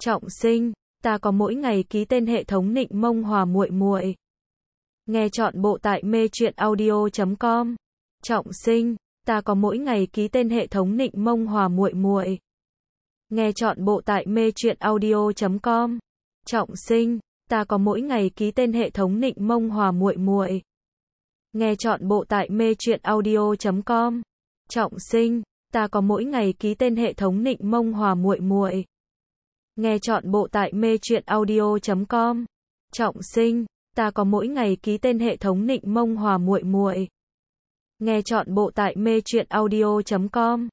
Trọng sinh, ta có mỗi ngày ký tên hệ thống nịnh mông hòa muội muội. Nghe chọn bộ tại mê truyện audio.com. Trọng sinh, ta có mỗi ngày ký tên hệ thống nịnh mông hòa muội muội. Nghe chọn bộ tại mê truyện audio.com. Trọng sinh, ta có mỗi ngày ký tên hệ thống nịnh mông hòa muội muội. Nghe chọn bộ tại mê truyện audio.com. Trọng sinh, ta có mỗi ngày ký tên hệ thống nịnh mông hòa muội muội. Nghe chọn bộ tại mê truyện audio.com. Trọng sinh, ta có mỗi ngày ký tên hệ thống nịnh mông hòa muội muội. Nghe chọn bộ tại mê truyện audio.com.